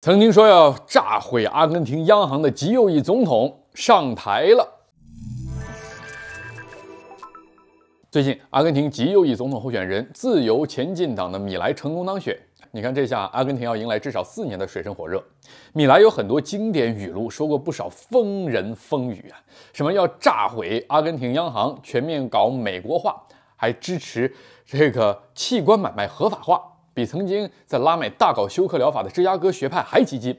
曾经说要炸毁阿根廷央行的极右翼总统上台了。最近，阿根廷极右翼总统候选人自由前进党的米莱成功当选。你看，这下阿根廷要迎来至少四年的水深火热。米莱有很多经典语录，说过不少疯人疯语啊，什么要炸毁阿根廷央行，全面搞美国化，还支持这个器官买卖合法化。比曾经在拉美大搞休克疗法的芝加哥学派还激进，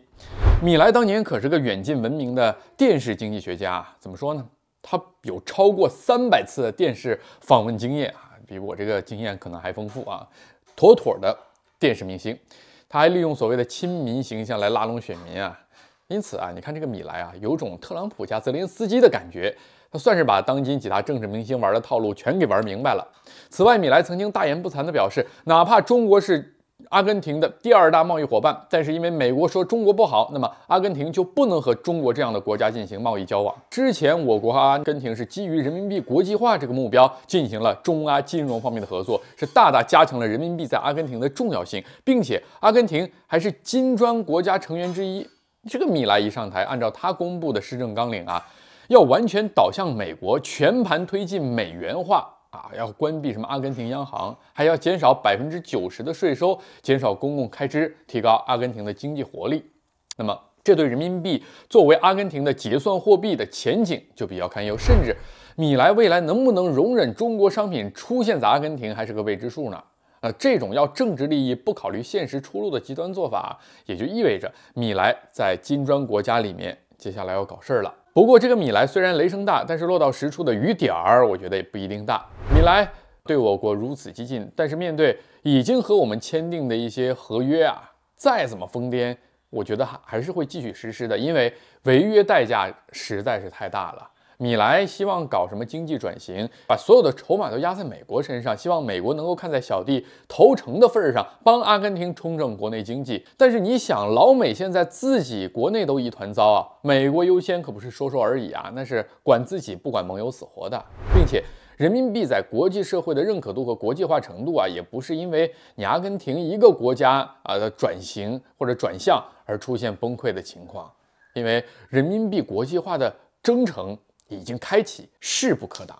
米莱当年可是个远近闻名的电视经济学家。怎么说呢？他有超过三百次的电视访问经验啊，比我这个经验可能还丰富啊，妥妥的电视明星。他还利用所谓的亲民形象来拉拢选民啊。因此啊，你看这个米莱啊，有种特朗普加泽连斯基的感觉，他算是把当今几大政治明星玩的套路全给玩明白了。此外，米莱曾经大言不惭地表示，哪怕中国是阿根廷的第二大贸易伙伴，但是因为美国说中国不好，那么阿根廷就不能和中国这样的国家进行贸易交往。之前我国和阿根廷是基于人民币国际化这个目标，进行了中阿金融方面的合作，是大大加强了人民币在阿根廷的重要性，并且阿根廷还是金砖国家成员之一。这个米莱一上台，按照他公布的施政纲领啊，要完全倒向美国，全盘推进美元化啊，要关闭什么阿根廷央行，还要减少百分之九十的税收，减少公共开支，提高阿根廷的经济活力。那么，这对人民币作为阿根廷的结算货币的前景就比较堪忧，甚至米莱未来能不能容忍中国商品出现在阿根廷还是个未知数呢？呃，这种要政治利益不考虑现实出路的极端做法，也就意味着米莱在金砖国家里面接下来要搞事儿了。不过，这个米莱虽然雷声大，但是落到实处的雨点儿，我觉得也不一定大。米莱对我国如此激进，但是面对已经和我们签订的一些合约啊，再怎么疯癫，我觉得还还是会继续实施的，因为违约代价实在是太大了。米莱希望搞什么经济转型，把所有的筹码都压在美国身上，希望美国能够看在小弟投诚的份上，帮阿根廷冲正国内经济。但是你想，老美现在自己国内都一团糟啊，美国优先可不是说说而已啊，那是管自己不管盟友死活的。并且人民币在国际社会的认可度和国际化程度啊，也不是因为你阿根廷一个国家啊的转型或者转向而出现崩溃的情况，因为人民币国际化的征程。已经开启，势不可挡。